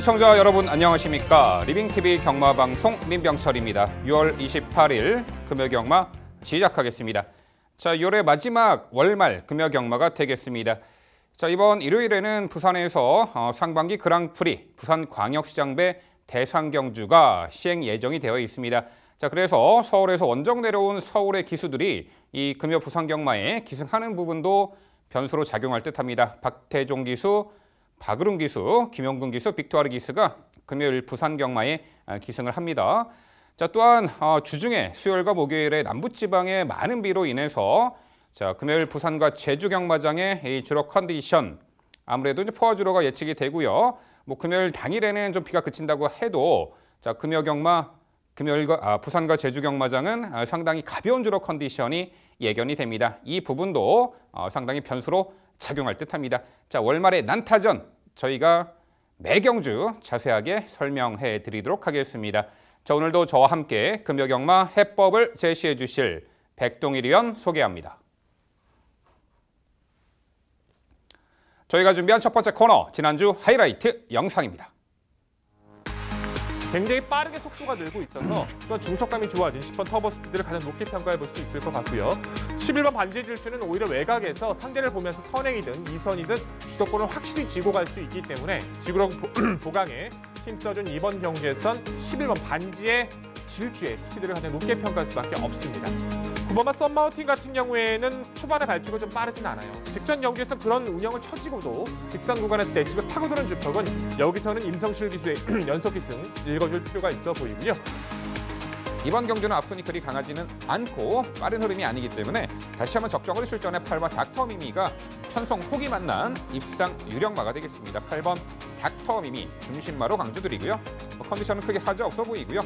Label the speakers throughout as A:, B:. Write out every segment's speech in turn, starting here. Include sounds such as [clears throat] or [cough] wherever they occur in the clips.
A: 시청자 여러분 안녕하십니까. 리빙TV 경마방송 민병철입니다. 6월 28일 금요경마 시작하겠습니다. 자, 요래 마지막 월말 금요경마가 되겠습니다. 자, 이번 일요일에는 부산에서 어, 상반기 그랑프리 부산광역시장배 대상경주가 시행 예정이 되어 있습니다. 자, 그래서 서울에서 원정 내려온 서울의 기수들이 이 금요 부산경마에 기승하는 부분도 변수로 작용할 듯합니다. 박태종 기수, 박으름 기수, 김용근 기수, 빅토아르 기수가 금요일 부산 경마에 아, 기승을 합니다. 자 또한 어, 주중에 수요일과 목요일에 남부지방의 많은 비로 인해서 자 금요일 부산과 제주 경마장의 주로 컨디션 아무래도 이제 포화주로가 예측이 되고요. 뭐 금요일 당일에는 좀 비가 그친다고 해도 자 금요 경마 금요일과 아, 부산과 제주 경마장은 아, 상당히 가벼운 주로 컨디션이 예견이 됩니다. 이 부분도 어, 상당히 변수로 작용할 듯합니다. 자 월말의 난타전 저희가 매경주 자세하게 설명해 드리도록 하겠습니다. 자 오늘도 저와 함께 금요경마 해법을 제시해 주실 백동일 위원 소개합니다. 저희가 준비한 첫 번째 코너 지난주 하이라이트 영상입니다. 굉장히 빠르게 속도가 늘고 있어서 또한
B: 중속감이 좋아진 10번 터보 스피드를 가장 높게 평가해 볼 수 있을 것 같고요. 11번 반지의 질주는 오히려 외곽에서 상대를 보면서 선행이든 이선이든 주도권을 확실히 쥐고 갈 수 있기 때문에 지구력 [clears throat] 보강에 힘써준 이번 경기에선 11번 반지의 질주의 스피드를 가장 높게 평가할 수밖에 없습니다. 이번마 썸마운틴 같은 경우에는 초반에 발주가 좀 빠르진 않아요. 직전 경기에서 그런 운영을 쳐지고도 직선 구간에서 대치고 타고도는 주턱은
A: 여기서는 임성실 기수의 [clears throat] 연속 기승 읽어줄 필요가 있어 보이고요. 이번 경주는 앞손이 그리 강하지는 않고 빠른 흐름이 아니기 때문에 다시 한번 적정을 했을 전에 8번 닥터 미미가 편성 폭이 만난 입상 유력마가 되겠습니다. 8번 닥터 미미 중심마로 강조드리고요. 뭐 컨디션은 크게 하자 없어 보이고요.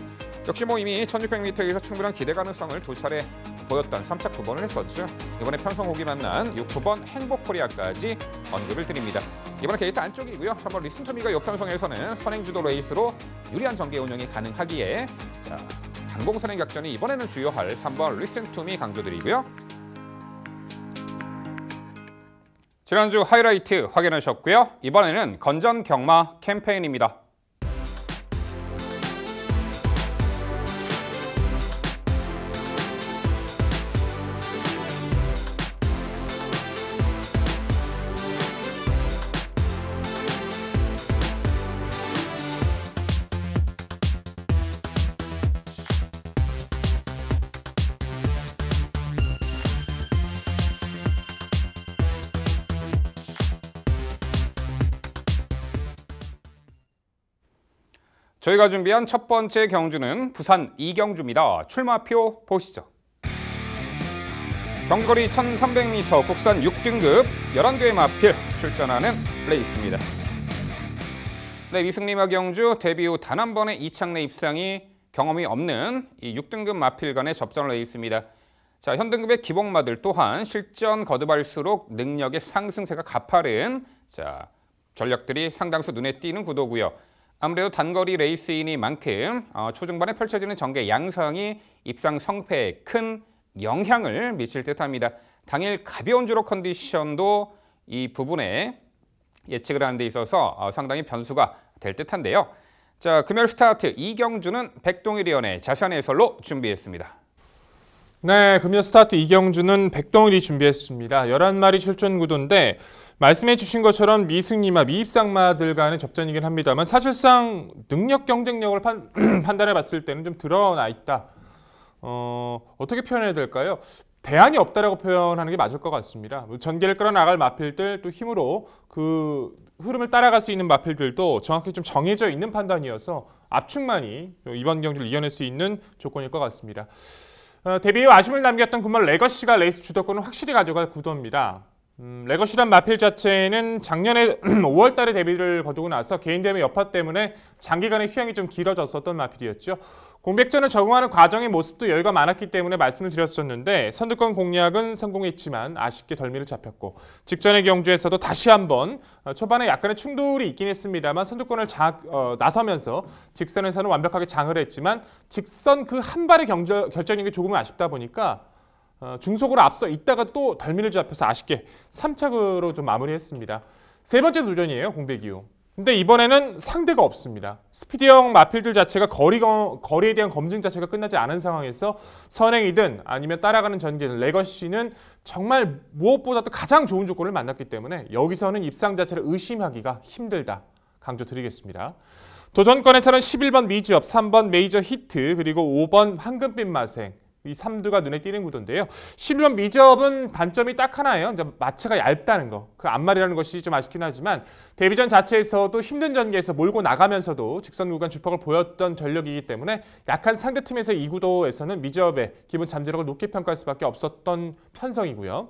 A: 역시 뭐 이미 1600m에서 충분한 기대 가능성을 두 차례 보였던 3차 9번을 했었죠. 이번에 편성호기 만난 6번 행복코리아까지 언급을 드립니다. 이번에 게이트 안쪽이고요. 3번 리슨투미가 옆편성에서는 선행주도 레이스로 유리한 전개 운영이 가능하기에 자 강공선행 작전이 이번에는 주요할 3번 리슨 투미 강조드리고요. 지난주 하이라이트 확인하셨고요. 이번에는 건전 경마 캠페인입니다. 저희가 준비한 첫 번째 경주는 부산 이경주입니다. 출마표 보시죠. 경거리 1300m 국산 6등급 11개의 마필 출전하는 레이스입니다. 네, 미승리마 경주 데뷔 후 단 한 번의 2창내 입상이 경험이 없는 이 6등급 마필 간의 접전 레이스입니다. 자, 현등급의 기복마들 또한 실전 거듭할수록 능력의 상승세가 가파른 자, 전략들이 상당수 눈에 띄는 구도고요. 아무래도 단거리 레이스인이 만큼 어, 초중반에 펼쳐지는 전개 양상이 입상 성패에 큰 영향을 미칠 듯합니다. 당일 가벼운 주로 컨디션도 이 부분에 예측을 하는 데 있어서 어, 상당히 변수가 될 듯한데요. 자, 금요일 스타트 이경주는 백동일위원회 자산의 해설로 준비했습니다.
B: 네, 금요 스타트 이경주는 백덩이 준비했습니다. 열한 마리 출전 구도인데 말씀해 주신 것처럼 미승리마, 미입상마들 간의 접전이긴 합니다만 사실상 능력 경쟁력을 판, [clears throat] 단해 봤을 때는 좀 드러나 있다. 어, 어떻게 표현해야 될까요? 대안이 없다라고 표현하는 게 맞을 것 같습니다. 뭐 전개를 끌어나갈 마필들 또 힘으로 그 흐름을 따라갈 수 있는 마필들도 정확히 좀 정해져 있는 판단이어서 압축만이 이번 경기를 이겨낼 수 있는 조건일 것 같습니다. 어, 데뷔 후 아쉬움을 남겼던 군말 레거시가 레이스 주도권을 확실히 가져갈 구도입니다. 음, 레거시란 마필 자체는 작년에 5월 [clears throat] 달에 데뷔를 거두고 나서 개인 대회 여파 때문에 장기간의 휴양이 좀 길어졌었던 마필이었죠. 공백전을 적응하는 과정의 모습도 여유가 많았기 때문에 말씀을 드렸었는데 선두권 공략은 성공했지만 아쉽게 덜미를 잡혔고 직전의 경주에서도 다시 한번 어, 초반에 약간의 충돌이 있긴 했습니다만 선두권을 자, 어, 나서면서 직선에서는 완벽하게 장을 했지만 직선 그 한 발의 경저, 결정인 게조금 아쉽다 보니까 어, 중속으로 앞서 있다가 또 덜미를 잡혀서 아쉽게 3착으로 좀 마무리했습니다. 세 번째 도전이에요, 공백이요. 근데 이번에는 상대가 없습니다. 스피디형 마필들 자체가 거리, 거리에 대한 검증 자체가 끝나지 않은 상황에서 선행이든 아니면 따라가는 전기든 레거시는 정말 무엇보다도 가장 좋은 조건을 만났기 때문에 여기서는 입상 자체를 의심하기가 힘들다 강조드리겠습니다. 도전권에서는 11번 미지업, 3번 메이저 히트, 그리고 5번 황금빛 마생, 이 삼두가 눈에 띄는 구도인데요. 실론 미접은 단점이 딱 하나예요. 마차가 얇다는 거. 그 앞말이라는 것이 좀 아쉽긴 하지만 데뷔전 자체에서도 힘든 전개에서 몰고 나가면서도 직선 구간 주폭을 보였던 전력이기 때문에 약한 상대팀에서 이 구도에서는 미접의 기본 잠재력을 높게 평가할 수밖에 없었던 편성이고요.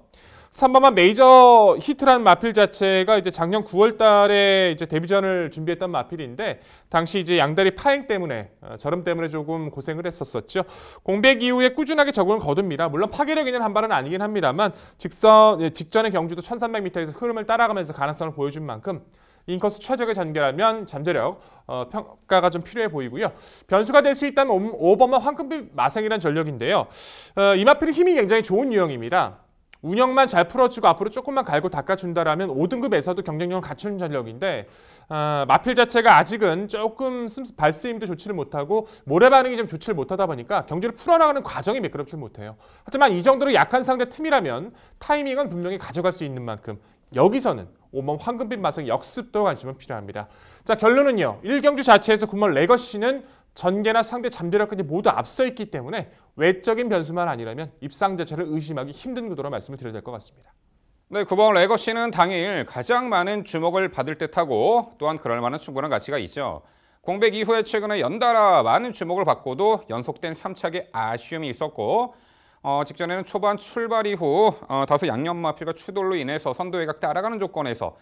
B: 3번만 메이저 히트라는 마필 자체가 이제 작년 9월 달에 이제 데뷔전을 준비했던 마필인데 당시 이제 양다리 파행 때문에 어, 저름 때문에 조금 고생을 했었었죠. 공백 이후에 꾸준하게 적응을 거둡니다. 물론 파괴력 있는 한 발은 아니긴 합니다만 직선 예, 직전의 경주도 1300m에서 흐름을 따라가면서 가능성을 보여준 만큼 인커스 최적의 전개라면 잠재력 어, 평가가 좀 필요해 보이고요. 변수가 될 수 있다면 5번만 황금빛 마생이라는 전력인데요. 어, 이마필이 힘이 굉장히 좋은 유형입니다. 운영만 잘 풀어주고 앞으로 조금만 갈고 닦아준다라면 5등급에서도 경쟁력을 갖춘 전력인데 어, 마필 자체가 아직은 조금 발스임도 좋지를 못하고 모래 반응이 좀 좋지를 못하다 보니까 경기를 풀어나가는 과정이 매끄럽지 못해요. 하지만 이 정도로 약한 상대 틈이라면 타이밍은 분명히 가져갈 수 있는 만큼 여기서는 오만 황금빛 마성 역습도 관심은 필요합니다. 자 결론은요. 1경주 자체에서 군말 레거시는 전개나 상대 잠재력까지 모두 앞서 있기 때문에 외적인 변수만 아니라면 입상 자체를 의심하기 힘든 구도로 말씀을 드려야 될 것 같습니다.
A: 네, 9번 레거 씨는 당일 가장 많은 주목을 받을 듯하고 또한 그럴 만한 충분한 가치가 있죠. 공백 이후에 최근에 연달아 많은 주목을 받고도 연속된 3차의 아쉬움이 있었고 어, 직전에는 초반 출발 이후 어, 다소 양념 마필과 추돌로 인해서 선도외곽 따라가는 조건에서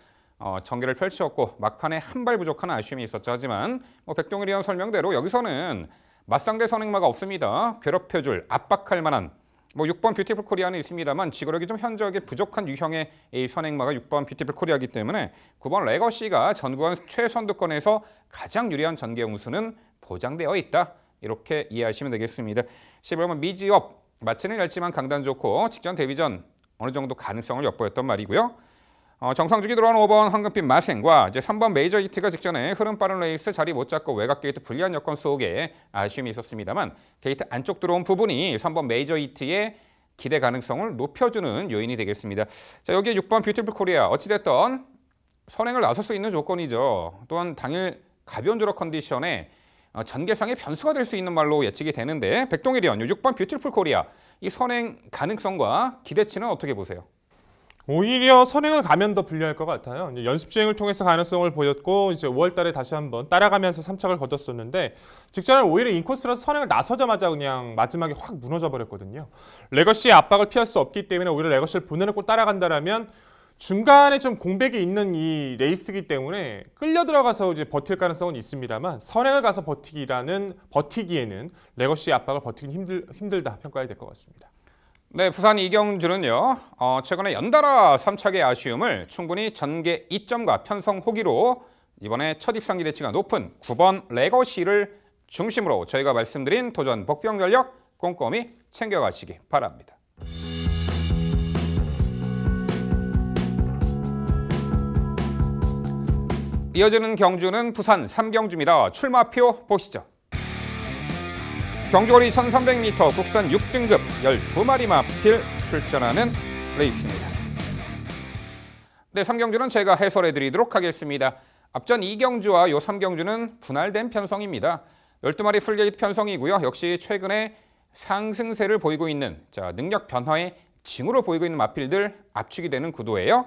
A: 어, 전개를 펼치었고 막판에 한 발 부족한 아쉬움이 있었죠. 하지만 뭐백종일 의원 설명대로 여기서는 맞상대 선행마가 없습니다. 괴롭혀줄, 압박할 만한 뭐 6번 뷰티풀 코리아는 있습니다만 지구력이 좀 현저하게 부족한 유형의 이 선행마가 6번 뷰티풀 코리아이기 때문에 9번 레거시가 전구한 최선두권에서 가장 유리한 전개 용수는 보장되어 있다. 이렇게 이해하시면 되겠습니다. 11번 미지업, 마치는 얇지만 강단 좋고 직전 데뷔전 어느 정도 가능성을 엿보였던 말이고요. 어, 정상주기 들어온 5번 황금빛 마생과 이제 3번 메이저 히트가 직전에 흐름 빠른 레이스 자리 못 잡고 외곽 게이트 불리한 여건 속에 아쉬움이 있었습니다만 게이트 안쪽 들어온 부분이 3번 메이저 히트의 기대 가능성을 높여주는 요인이 되겠습니다. 자 여기에 6번 뷰티풀 코리아 어찌됐던 선행을 나설 수 있는 조건이죠. 또한 당일 가벼운 조락 컨디션에 어, 전개상의 변수가 될 수 있는 말로 예측이 되는데 백동일이 연유 6번 뷰티풀 코리아 이 선행 가능성과 기대치는 어떻게 보세요?
B: 오히려 선행을 가면 더 불리할 것 같아요. 연습 주행을 통해서 가능성을 보였고 이제 5월달에 다시 한번 따라가면서 3착을 거뒀었는데 직전에 오히려 인코스라서 선행을 나서자마자 그냥 마지막에 확 무너져 버렸거든요. 레거시의 압박을 피할 수 없기 때문에 오히려 레거시를 보내놓고 따라간다라면 중간에 좀 공백이 있는 이 레이스이기 때문에 끌려 들어가서 이제 버틸 가능성은 있습니다만 선행을 가서 버티기라는 버티기에는 레거시의 압박을 버티기 힘들 힘들다 평가해야 될 것 같습니다.
A: 네, 부산 이경주는요 어, 최근에 연달아 3차의 아쉬움을 충분히 전개 2점과 편성 호기로 이번에 첫 입상 기대치가 높은 9번 레거시를 중심으로 저희가 말씀드린 도전 복병 전력 꼼꼼히 챙겨가시기 바랍니다. 이어지는 경주는 부산 3경주입니다 출마표 보시죠. 경주거리 1300m 국산 6등급 12마리 마필 출전하는 레이스입니다. 네, 3경주는 제가 해설해 드리도록 하겠습니다. 앞전 2경주와 요 3경주는 분할된 편성입니다. 12마리 풀게이트 편성이고요. 역시 최근에 상승세를 보이고 있는 자 능력 변화의 징후로 보이고 있는 마필들 압축이 되는 구도예요.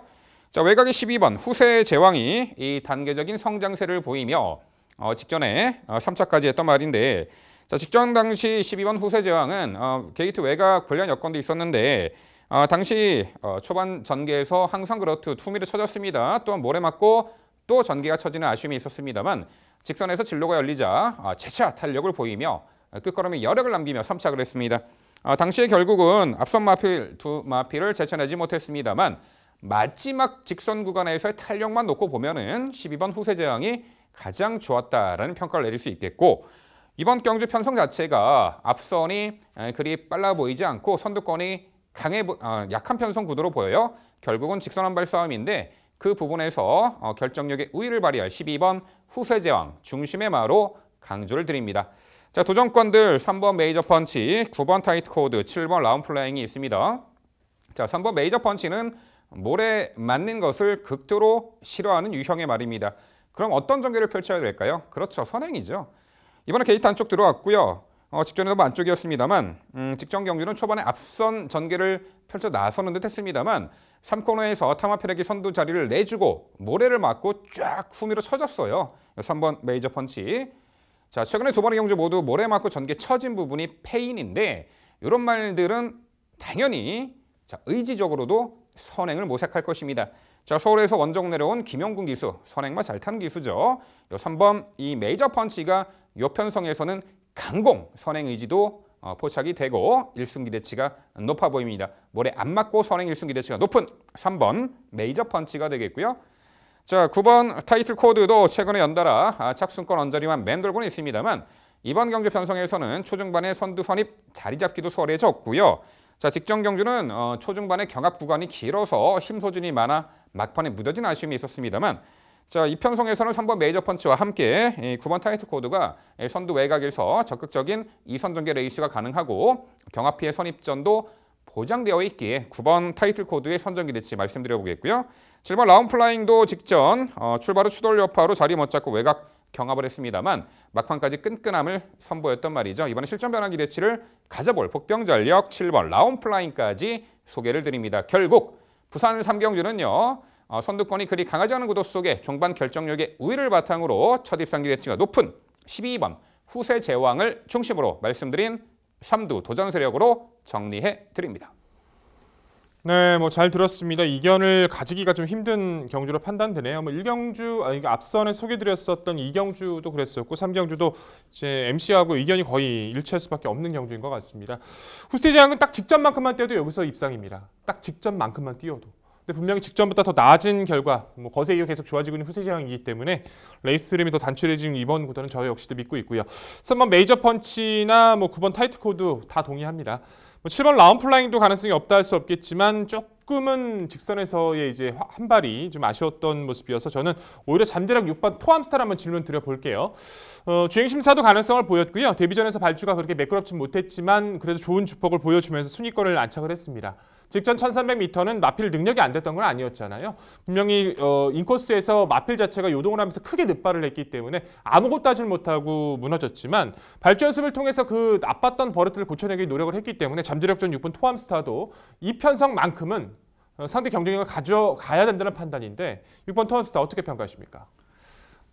A: 자 외곽의 12번 후세의 제왕이 이 단계적인 성장세를 보이며 어, 직전에 어, 3차까지 했던 말인데 자, 직전 당시 12번 후세 제왕은 어, 게이트 외곽 관련 여건도 있었는데 어, 당시 어, 초반 전개에서 항상 그렇듯 투미를 쳐졌습니다. 또한 모래 맞고 또 전개가 쳐지는 아쉬움이 있었습니다만 직선에서 진로가 열리자 아, 재차 탄력을 보이며 아, 끝걸음에 여력을 남기며 삼착을 했습니다. 아, 당시에 결국은 앞선 마필 두 마필을 제쳐내지 못했습니다만 마지막 직선 구간에서의 탄력만 놓고 보면은 12번 후세 제왕이 가장 좋았다라는 평가를 내릴 수 있겠고 이번 경주 편성 자체가 앞선이 그리 빨라 보이지 않고 선두권이 강해 어, 약한 편성 구도로 보여요. 결국은 직선 한발 싸움인데 그 부분에서 어, 결정력의 우위를 발휘할 12번 후세제왕 중심의 마로 강조를 드립니다. 자 도전권들 3번 메이저 펀치, 9번 타이트 코드, 7번 라운드 플라잉이 있습니다. 자 3번 메이저 펀치는 모래 맞는 것을 극도로 싫어하는 유형의 말입니다. 그럼 어떤 전개를 펼쳐야 될까요? 그렇죠. 선행이죠. 이번에 게이트 안쪽 들어왔고요. 어, 직전에도 안쪽이었습니다만 음, 직전 경주는 초반에 앞선 전개를 펼쳐 나서는 듯 했습니다만 3코너에서 타마페렉이 선두 자리를 내주고 모래를 맞고 쫙 후미로 쳐졌어요. 3번 메이저 펀치. 자 최근에 두 번의 경주 모두 모래 맞고 전개 처진 부분이 페인인데 이런 말들은 당연히 자, 의지적으로도 선행을 모색할 것입니다. 자 서울에서 원정 내려온 김영군 기수 선행만 잘타 기수죠. 3번 이 메이저 펀치가 요편성에서는 강공 선행 의지도 어, 포착이 되고 1승 기대치가 높아 보입니다. 모래 안 맞고 선행 1승 기대치가 높은 3번 메이저 펀치가 되겠고요. 자, 9번 타이틀 코드도 최근에 연달아 아, 착순권 언저리만 맴돌고는 있습니다만 이번 경주 편성에서는 초중반의 선두 선입 자리 잡기도 수월해졌고요. 자, 직전 경주는 어, 초중반의 경합 구간이 길어서 힘 소진이 많아 막판에 무뎌진 아쉬움이 있었습니다만 자, 이편성에서는 3번 메이저 펀치와 함께 9번 타이트 코드가 선두 외곽에서 적극적인 2선 전개 레이스가 가능하고 경합 피해 선입전도 보장되어 있기에 9번 타이틀 코드의 선정기 대치 말씀드려보겠고요. 7번 라운 플라잉도 직전 어, 출발 후 추돌 여파로 자리 못 잡고 외곽 경합을 했습니다만 막판까지 끈끈함을 선보였던 말이죠. 이번에 실전 변화 기대치를 가져볼 복병전력 7번 라운 플라잉까지 소개를 드립니다. 결국 부산 삼경주는요. 어, 선두권이 그리 강하지 않은 구도 속에 종반 결정력의 우위를 바탕으로 첫 입상 기대치가 높은 12번 후세 제왕을 중심으로 말씀드린 3두 도전 세력으로 정리해 드립니다.
B: 네, 뭐 잘 들었습니다. 이견을 가지기가 좀 힘든 경주로 판단되네요. 뭐 1경주, 아니, 그러니까 앞선에 소개드렸었던 2경주도 그랬었고 3경주도 이제 MC하고 의견이 거의 일치할 수밖에 없는 경주인 것 같습니다. 후스테지은딱 직전만큼만 뛰어도 여기서 입상입니다. 딱 직전만큼만 뛰어도. 근데 분명히 직전보다 더 나아진 결과, 뭐 거세 이후 계속 좋아지고 있는 후세장이기 때문에 레이스 흐이더 단출해진 이번 구도는 저 역시도 믿고 있고요. 3번 메이저 펀치나 뭐 9번 타이트 코드 다 동의합니다. 뭐 7번 라운 플라잉도 가능성이 없다 할 수 없겠지만 조금은 직선에서의 이제 한 발이 좀 아쉬웠던 모습이어서 저는 오히려 잠재력 6번 토함스타를 한번 질문 드려볼게요. 어, 주행심사도 가능성을 보였고요. 데뷔전에서 발주가 그렇게 매끄럽진 못했지만 그래도 좋은 주폭을 보여주면서 순위권을 안착을 했습니다. 직전 1300m는 마필 능력이 안 됐던 건 아니었잖아요. 분명히 어, 인코스에서 마필 자체가 요동을 하면서 크게 늦발을 했기 때문에 아무것도 하질 못하고 무너졌지만 발주 연습을 통해서 그 나빴던 버릇을 들 고쳐내기 노력을 했기 때문에 잠재력전 6분 토함스타도 이 편성만큼은 어, 상대 경쟁력을 가져가야 된다는
A: 판단인데 6번 토함스타 어떻게 평가하십니까?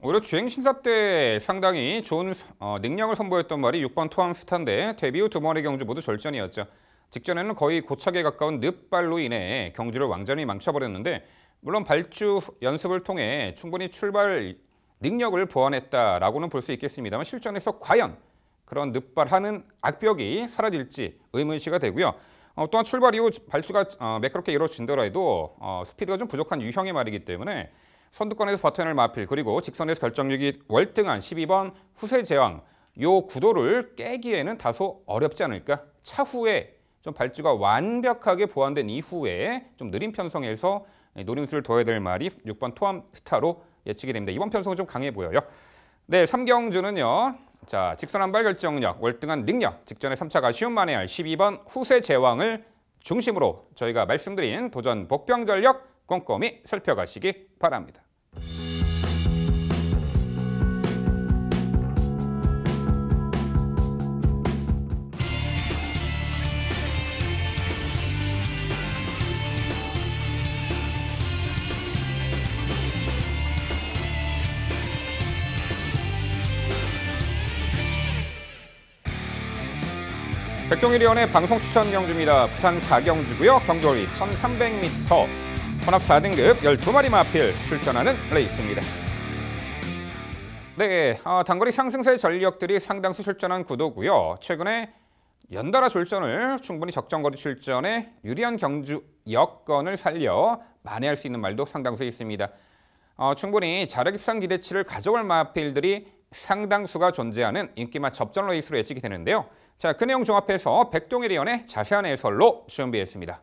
A: 오히려 주행심사 때 상당히 좋은 어, 능력을 선보였던 말이 6번 토함스타인데 데뷔 후 두 번의 경주 모두 절전이었죠. 직전에는 거의 고착에 가까운 늪발로 인해 경주를 왕전히 망쳐버렸는데 물론 발주 연습을 통해 충분히 출발 능력을 보완했다라고는 볼 수 있겠습니다만 실전에서 과연 그런 늪발하는 악벽이 사라질지 의문시가 되고요. 어, 또한 출발 이후 발주가 어, 매끄럽게 이루어진더라 도 어, 스피드가 좀 부족한 유형의 말이기 때문에 선두권에서 버튼을 마필 그리고 직선에서 결정력이 월등한 12번 후세 제왕 요 구도를 깨기에는 다소 어렵지 않을까 차후에 좀 발주가 완벽하게 보완된 이후에 좀 느린 편성에서 노림수를 둬야될 말이 6번 토함 스타로 예측이 됩니다. 이번 편성은 좀 강해 보여요. 네, 삼경주는요. 자, 직선 한발 결정력, 월등한 능력, 직전에 3차 가쉬운 만에 알 12번 후세 제왕을 중심으로 저희가 말씀드린 도전 복병 전력 꼼꼼히 살펴가시기 바랍니다. 활동일위원회 방송 추천 경주입니다. 부산 4경주고요. 경조리 1300m, 혼합 4등급 12마리 마필 출전하는 레이스입니다. 네, 어, 단거리 상승세 전력들이 상당수 출전한 구도고요. 최근에 연달아 출전을 충분히 적정거리 출전에 유리한 경주 여건을 살려 만회할 수 있는 말도 상당수 있습니다. 어, 충분히 자력 입상 기대치를 가져올 마필들이 상당수가 존재하는 인기맛 접전로 이수로 예측이 되는데요. 자, 그 내용 종합해서 백동일 위원의 자세한 해설로 준비했습니다.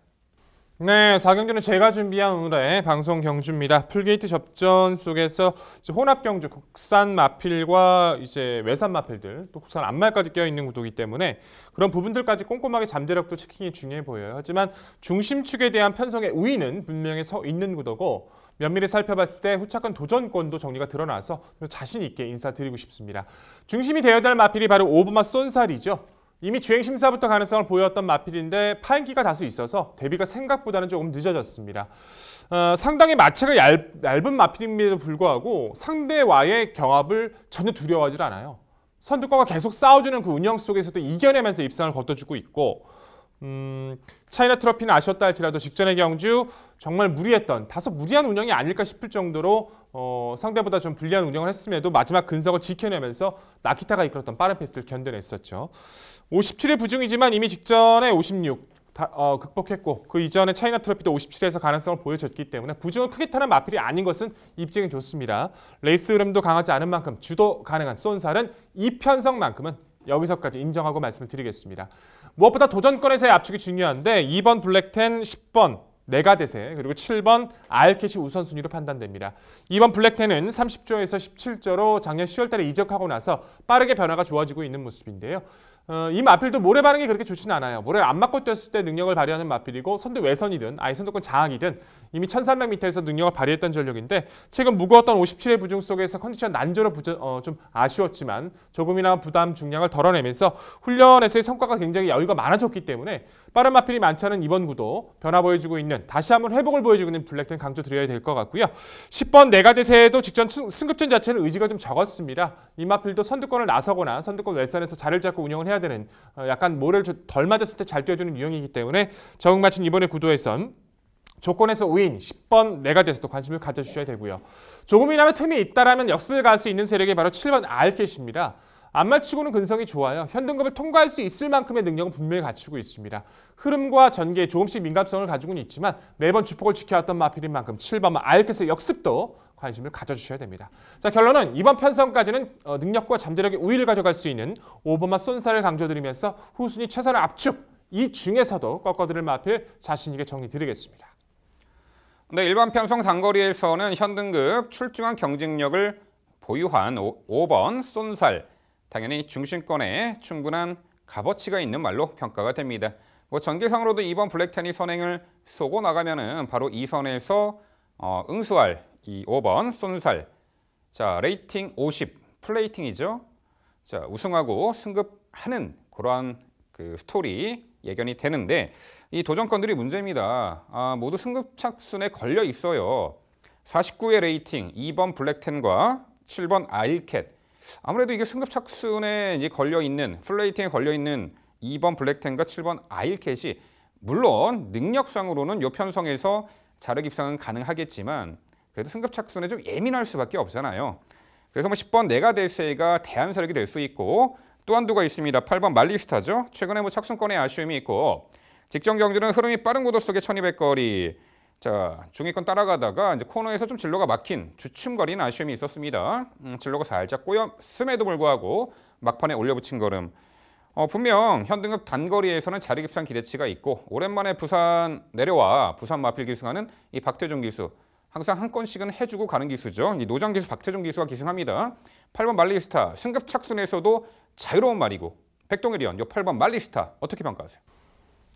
B: 네, 4경주는 제가 준비한 오늘의 방송 경주입니다. 풀게이트 접전 속에서 혼합 경주 국산 마필과 이제 외산 마필들 또 국산 안말까지 껴 있는 구도이기 때문에 그런 부분들까지 꼼꼼하게 잠재력도 체킹이 중요해 보여요. 하지만 중심축에 대한 편성의 우위는 분명히 서 있는 구도고 면밀히 살펴봤을 때 후차권 도전권도 정리가 드러나서 자신 있게 인사드리고 싶습니다. 중심이 되어야 될 마필이 바로 오브마 쏜살이죠. 이미 주행 심사부터 가능성을 보였던 마필인데 파행기가 다수 있어서 데뷔가 생각보다는 조금 늦어졌습니다. 어, 상당히 마체가 얇, 은 마필임에도 불구하고 상대와의 경합을 전혀 두려워하지 않아요. 선두권과 계속 싸워주는 그 운영 속에서도 이겨내면서 입상을 거둬주고 있고 음, 차이나 트로피는 아쉬웠다 할지라도 직전의 경주 정말 무리했던 다소 무리한 운영이 아닐까 싶을 정도로 어, 상대보다 좀 불리한 운영을 했음에도 마지막 근성을 지켜내면서 나키타가 이끌었던 빠른 패스를 견뎌냈었죠. 57의 부중이지만 이미 직전에 56 다, 어, 극복했고 그 이전에 차이나 트로피도 57에서 가능성을 보여줬기 때문에 부중을 크게 타는 마필이 아닌 것은 입증이 좋습니다. 레이스 흐름도 강하지 않은 만큼 주도 가능한 쏜살은 이편성만큼은 여기서까지 인정하고 말씀을 드리겠습니다. 무엇보다 도전권에서의 압축이 중요한데 2번 블랙텐, 10번 네가대세 그리고 7번 알캣이 우선순위로 판단됩니다. 2번 블랙텐은 30조에서 17조로 작년 10월달에 이적하고 나서 빠르게 변화가 좋아지고 있는 모습인데요. 어, 이 마필도 모래 반응이 그렇게 좋지는 않아요. 모래를 안 맞고 뛰었을 때 능력을 발휘하는 마필이고 선두 외선이든 아예 선두권 장악이든 이미 1300m에서 능력을 발휘했던 전력인데 최근 무거웠던 5 7회 부중 속에서 컨디션 난조로 부저, 어, 좀 아쉬웠지만 조금이나마 부담 중량을 덜어내면서 훈련에서의 성과가 굉장히 여유가 많아졌기 때문에 빠른 마필이 많지 않은 이번 구도 변화 보여주고 있는 다시 한번 회복을 보여주고 있는 블랙텐 강조 드려야 될 것 같고요. 10번 내가대세에도 직전 승급전 자체는 의지가 좀 적었습니다. 이 마필도 선두권을 나서거나 선두권 외선에서 자를 리 잡고 운영을 해야 해야 되는 어, 약간 모래를 덜 맞았을 때 잘 뛰어주는 유형이기 때문에 적응 마친 이번에 구도에선 조건에서 우인 10번 내가돼서도 관심을 가져주셔야 되고요. 조금이나마 틈이 있다라면 역습을 갈수 있는 세력이 바로 7번 알켓입니다. 안마치고는 근성이 좋아요. 현등급을 통과할 수 있을 만큼의 능력은 분명히 갖추고 있습니다. 흐름과 전개에 조금씩 민감성을 가지고는 있지만 매번 주폭을 지켜왔던 마필인 만큼 7번 알켓의 역습도 관심을 가져주셔야 됩니다. 자 결론은 이번 편성까지는 어, 능력과 잠재력의 우위를 가져갈 수 있는 오버마 손사를 강조드리면서 후순위 최선을
A: 압축 이 중에서도 꺾어들을 마필 자신 에게 정리드리겠습니다. 네, 일반 편성 단거리에서는 현등급 출중한 경쟁력을 보유한 오, 5번 쏜살 당연히 중심권에 충분한 값어치가 있는 말로 평가가 됩니다. 뭐 전기상으로도 이번 블랙텐이 선행을 쏘고 나가면은 바로 이 선에서 어, 응수할 이 5번 쏜살. 자, 레이팅 50, 플레이팅이죠. 자, 우승하고 승급하는 그러한 그 스토리 예견이 되는데 이 도전권들이 문제입니다. 아, 모두 승급 착순에 걸려 있어요. 49의 레이팅, 2번 블랙텐과 7번 아일캣. 아무래도 이게 승급 착순에 이제 걸려 있는 플레이팅에 걸려 있는 2번 블랙텐과 7번 아일캣이 물론 능력상으로는 요 편성에서 자력 입상은 가능하겠지만 그래도 승급 착순에 좀 예민할 수밖에 없잖아요. 그래서 뭐 10번 내가 될세가 대한세력이 될 수 있고 또 한두가 있습니다. 8번 말리스타죠. 최근에 뭐 착순권의 아쉬움이 있고 직전 경주는 흐름이 빠른 구도 속에 1200거리 자 중위권 따라가다가 이제 코너에서 좀 진로가 막힌 주춤거리는 아쉬움이 있었습니다. 음, 진로가 살짝 꼬였음에도 불구하고 막판에 올려붙인 걸음 어, 분명 현등급 단거리에서는 자리 급상 기대치가 있고 오랜만에 부산 내려와 부산 마필 기승하는 이 박태종 기수 항상 한 건씩은 해주고 가는 기수죠. 이 노장 기수, 박태종 기수가 기승합니다. 8번 말리스타, 승급 착순에서도 자유로운 말이고 백동일 위원, 요 8번 말리스타 어떻게 평가하세요?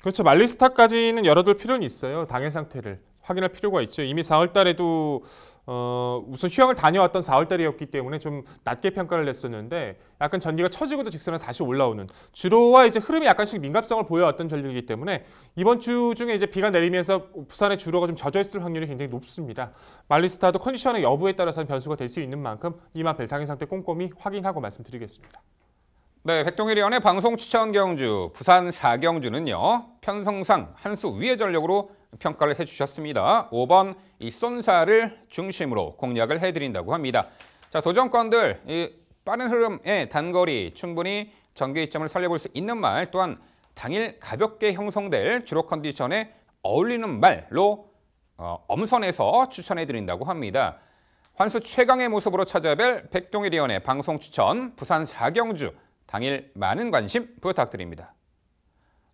A: 그렇죠. 말리스타까지는 열어둘 필요는 있어요. 당의 상태를 확인할 필요가 있죠.
B: 이미 4월 달에도 어, 우선 휴양을 다녀왔던 4월달이었기 때문에 좀 낮게 평가를 냈었는데 약간 전기가 처지고도 직선에 다시 올라오는 주로와 이제 흐름이 약간씩 민감성을 보여왔던 전류이기 때문에 이번 주 중에 이제 비가 내리면서 부산의 주로가 좀 젖어 있을 확률이 굉장히 높습니다. 말리스타도 컨디션의 여부에 따라서는 변수가 될 수 있는 만큼 이마 벨탕인 상태 꼼꼼히 확인하고 말씀드리겠습니다.
A: 네, 백동일위원의 방송 추천 경주 부산 4경주는요. 편성상 한수 위의 전력으로 평가를 해주셨습니다. 5번 이 쏜사를 중심으로 공략을 해드린다고 합니다. 자 도전권들 이 빠른 흐름의 단거리 충분히 전개이점을 살려볼 수 있는 말 또한 당일 가볍게 형성될 주로 컨디션에 어울리는 말로 어, 엄선해서 추천해드린다고 합니다. 환수 최강의 모습으로 찾아뵐 백동일 위원의 방송 추천 부산 사경주 당일 많은 관심 부탁드립니다.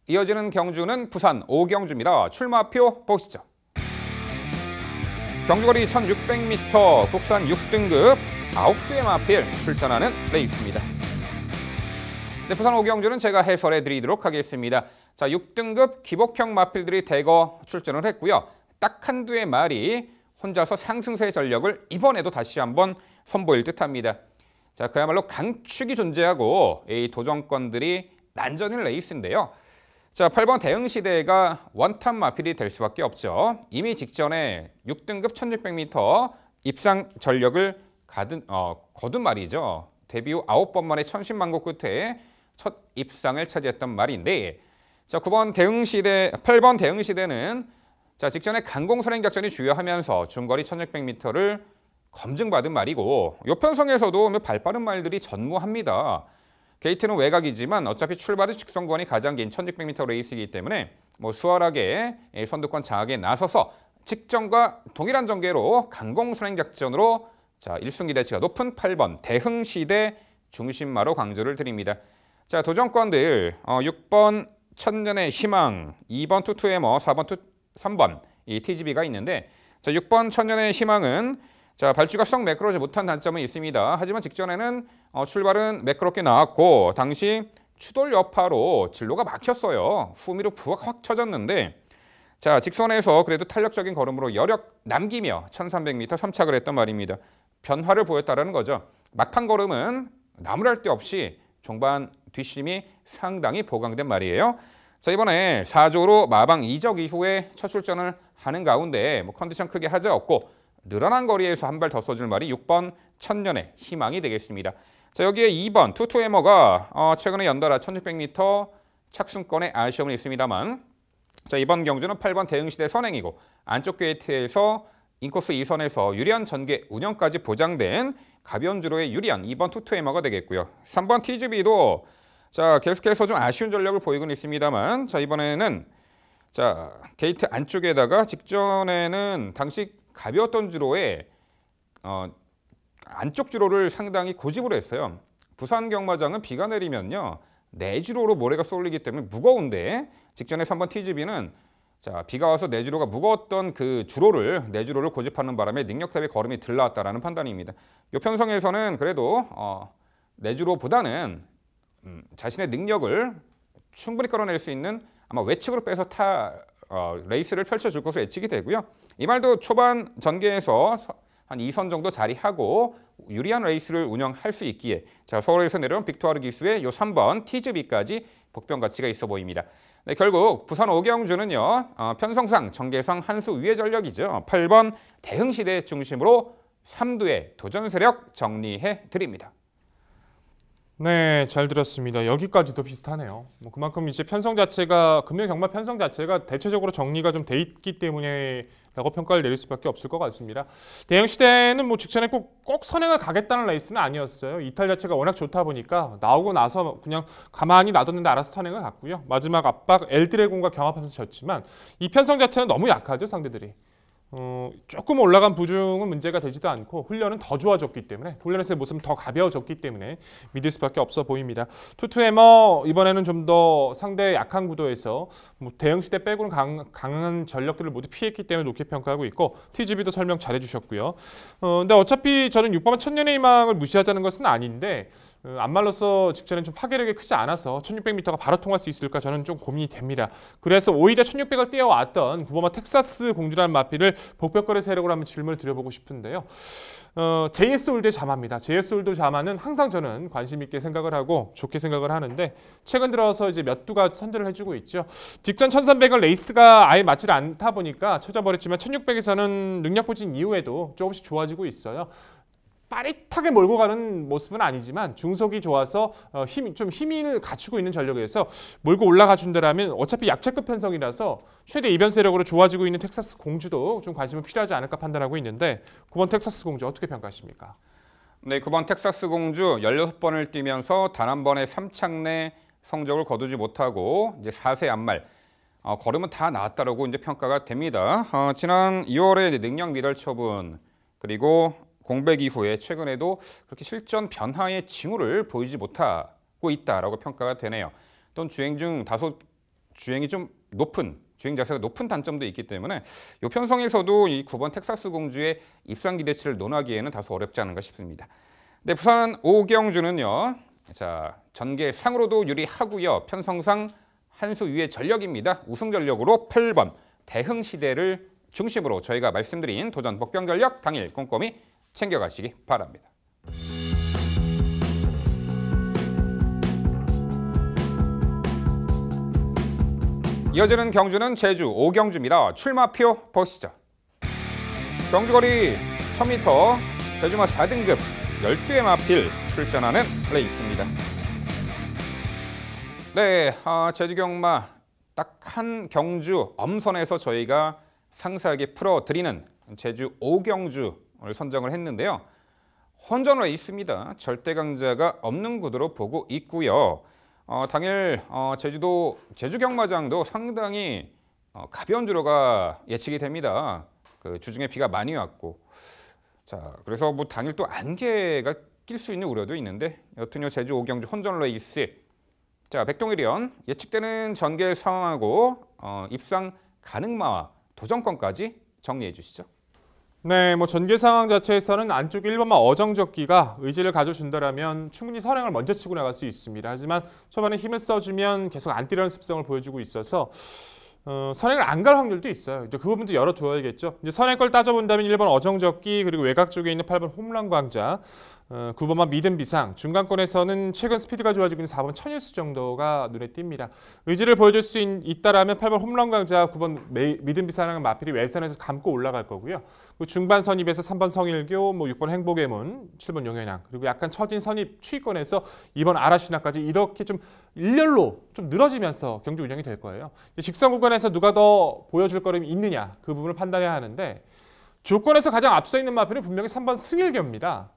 A: 이어지는 경주는 부산 오경주입니다. 출마표 보시죠. 경주거리 1600m 국산 6등급 9개 마필 출전하는 레이스입니다. 네, 부산 오경주는 제가 해설해 드리도록 하겠습니다. 자, 6등급 기복형 마필들이 대거 출전을 했고요. 딱 한두의 말이 혼자서 상승세 전력을 이번에도 다시 한번 선보일 듯합니다. 자, 그야말로 강축이 존재하고 이 도전권들이 난전일 레이스인데요. 자, 8번 대응시대가 원탑 마필이 될 수밖에 없죠. 이미 직전에 6등급 1600m 입상 전력을 가든, 어, 거둔 말이죠. 데뷔 후 9번 만에 천신만고 끝에 첫 입상을 차지했던 말인데 자, 9번 대응시대, 8번 대응시대는 자, 직전에 강공선행 작전이 주요하면서 중거리 1600m를 검증받은 말이고 요편성에서도 뭐 발빠른 말들이 전무합니다. 게이트는 외곽이지만 어차피 출발의 직선권이 가장 긴 1600m 레이스이기 때문에 뭐 수월하게 예, 선두권 장악에 나서서 직전과 동일한 전개로 강공선행 작전으로 자 1승 기대치가 높은 8번 대흥시대 중심마로 강조를 드립니다. 자 도전권들 어, 6번 천년의 희망, 2번 투투에머, 4번 뭐, 투, 3번 이 TGB가 있는데 자 6번 천년의 희망은 자, 발주가 썩 매끄러지 못한 단점은 있습니다. 하지만 직전에는 어, 출발은 매끄럽게 나왔고 당시 추돌 여파로 진로가 막혔어요. 후미로 부엌확 쳐졌는데 자, 직선에서 그래도 탄력적인 걸음으로 여력 남기며 1300m 선착을 했던 말입니다. 변화를 보였다라는 거죠. 막판 걸음은 나무랄 데 없이 종반 뒷심이 상당히 보강된 말이에요. 자, 이번에 4조로 마방 이적 이후에 첫 출전을 하는 가운데 뭐 컨디션 크게 하자 없고 늘어난 거리에서 한 발 더 써줄 말이 6번 천년의 희망이 되겠습니다. 자 여기에 2번 투투에머가 어, 최근에 연달아 1600m 착승권에 아쉬움은 있습니다만 자 이번 경주는 8번 대응시대 선행이고 안쪽 게이트에서 인코스 2선에서 유리한 전개 운영까지 보장된 가벼운 주로의 유리한 2번 투투에머가 되겠고요. 3번 TGB도 자 계속해서 좀 아쉬운 전력을 보이곤 있습니다만 자 이번에는 자 게이트 안쪽에다가 직전에는 당시 가벼웠던 주로에 어, 안쪽 주로를 상당히 고집을 했어요. 부산 경마장은 비가 내리면요. 내주로로 네 모래가 쏠리기 때문에 무거운데 직전에 3번 TGV는 자 비가 와서 내주로가 네 무거웠던 그 주로를 내주로를 네 고집하는 바람에 능력 대비 걸음이 들나왔다라는 판단입니다. 요편성에서는 그래도 어, 내주로보다는 음, 자신의 능력을 충분히 끌어낼 수 있는 아마 외측으로 빼서 타 어, 레이스를 펼쳐줄 것으로 예측이 되고요. 이말도 초반 전개에서 한 2선 정도 자리하고 유리한 레이스를 운영할 수 있기에 자 서울에서 내려온 빅토르 기수의 요 3번 티즈비까지 복병 가치가 있어 보입니다. 네, 결국 부산 오경주는요. 어, 편성상, 정계상, 한수 위의 전력이죠. 8번 대흥시대 중심으로 3두의 도전 세력 정리해 드립니다.
B: 네, 잘 들었습니다. 여기까지도 비슷하네요. 뭐
A: 그만큼 이제 편성
B: 자체가 금융 경마 편성 자체가 대체적으로 정리가 좀 돼 있기 때문에라고 평가를 내릴 수밖에 없을 것 같습니다. 대형 시대는 뭐 직전에 꼭 꼭 선행을 가겠다는 레이스는 아니었어요. 이탈 자체가 워낙 좋다 보니까 나오고 나서 그냥 가만히 놔뒀는데 알아서 선행을 갔고요. 마지막 압박 엘드레곤과 경합하면서 졌지만 이 편성 자체는 너무 약하죠 상대들이. 어, 조금 올라간 부중은 문제가 되지도 않고 훈련은 더 좋아졌기 때문에 훈련에서의 모습은 더 가벼워졌기 때문에 믿을 수밖에 없어 보입니다. 투투에머 이번에는 좀 더 상대 약한 구도에서 뭐 대응시대 빼고는 강, 한 전력들을 모두 피했기 때문에 높게 평가하고 있고 TGB도 설명 잘해주셨고요. 어, 근데 어차피 저는 6번 천년의 희망을 무시하자는 것은 아닌데 어, 안말로서 직전에좀 파괴력이 크지 않아서 1600m가 바로 통할 수 있을까 저는 좀 고민이 됩니다. 그래서 오히려 1600을 뛰어왔던 구버마 텍사스 공주라는마필을복벽거리 세력으로 한번 질문을 드려보고 싶은데요. 어, JS 울드 자마입니다. JS 울드 자마는 항상 저는 관심 있게 생각을 하고 좋게 생각을 하는데 최근 들어서 이제 몇 두가 선두를 해주고 있죠. 직전 1300을 레이스가 아예 맞지 않다 보니까 쳐져버렸지만 1600에서는 능력 보진 이후에도 조금씩 좋아지고 있어요. 빠릿하게 몰고 가는 모습은 아니지만 중속이 좋아서 어, 힘, 좀 힘을 갖추고 있는 전력에서 몰고 올라가 준다라면 어차피 약체급 편성이라서 최대 이변 세력으로 좋아지고 있는 텍사스 공주도 좀 관심은 필요하지 않을까 판단하고 있는데 9번 텍사스 공주 어떻게 평가하십니까?
A: 네, 9번 텍사스 공주 16번을 뛰면서 단 한 번의 3창 내 성적을 거두지 못하고 이제 4세 안말 어, 걸음은 다 나왔다라고 이제 평가가 됩니다. 어, 지난 2월에 능력 미달 처분 그리고 공백 이후에 최근에도 그렇게 실전 변화의 징후를 보이지 못하고 있다라고 평가가 되네요. 또는 주행 중 다소 주행이 좀 높은 주행 자세가 높은 단점도 있기 때문에 요편성에서도 이 9번 텍사스 공주의 입상 기대치를 논하기에는 다소 어렵지 않은가 싶습니다. 네, 부산 오경주는요. 자, 전개상으로도 유리하고요. 편성상 한 수 위의 전력입니다. 우승 전력으로 8번 대흥 시대를 중심으로 저희가 말씀드린 도전 복병 전력 당일 꼼꼼히 챙겨가시기 바랍니다. 이어지는 경주는 제주 오경주입니다. 출마표 보시죠. 경주거리 1000m 제주마 4등급 12의 마필 출전하는 레이스입니다. 네, 아, 제주 경마 딱 한 경주 엄선에서 저희가 상세하게 풀어드리는 제주 오경주 오늘 선정을 했는데요. 혼전에 있습니다. 절대 강자가 없는 구도로 보고 있고요. 어, 당일 어, 제주도 제주 경마장도 상당히 어, 가벼운 주로가 예측이 됩니다. 그 주중에 비가 많이 왔고 자 그래서 뭐 당일 또 안개가 낄 수 있는 우려도 있는데 여튼요 제주 오경주 혼전 레이스 자 백동일이연 예측되는 전개 상황하고 어, 입상 가능마와 도전권까지 정리해 주시죠.
B: 네, 뭐 전개 상황 자체에서는 안쪽 1번만 어정적기가 의지를 가져준다라면 충분히 선행을 먼저 치고 나갈 수 있습니다. 하지만 초반에 힘을 써주면 계속 안 뛰려는 습성을 보여주고 있어서 어, 선행을 안 갈 확률도 있어요. 이제 그 부분도 열어두어야겠죠 이제 선행 걸 따져본다면 1번 어정적기 그리고 외곽 쪽에 있는 8번 홈런 광자 어, 9번만 믿음 비상, 중간권에서는 최근 스피드가 좋아지고 있는 4번 천일수 정도가 눈에 띕니다. 의지를 보여줄 수 있, 다라면 8번 홈런 강자, 9번 메, 믿음 비상은 마필이 외선에서 감고 올라갈 거고요. 그 중반 선입에서 3번 성일교, 뭐 6번 행복의 문, 7번 용현양, 그리고 약간 처진 선입 추위권에서 2번 아라시나까지 이렇게 좀 일렬로 좀 늘어지면서 경주 운영이 될 거예요. 직선 구간에서 누가 더 보여줄 거름이 있느냐 그 부분을 판단해야 하는데 조건에서 가장 앞서 있는 마필은 분명히 3번 승일교입니다.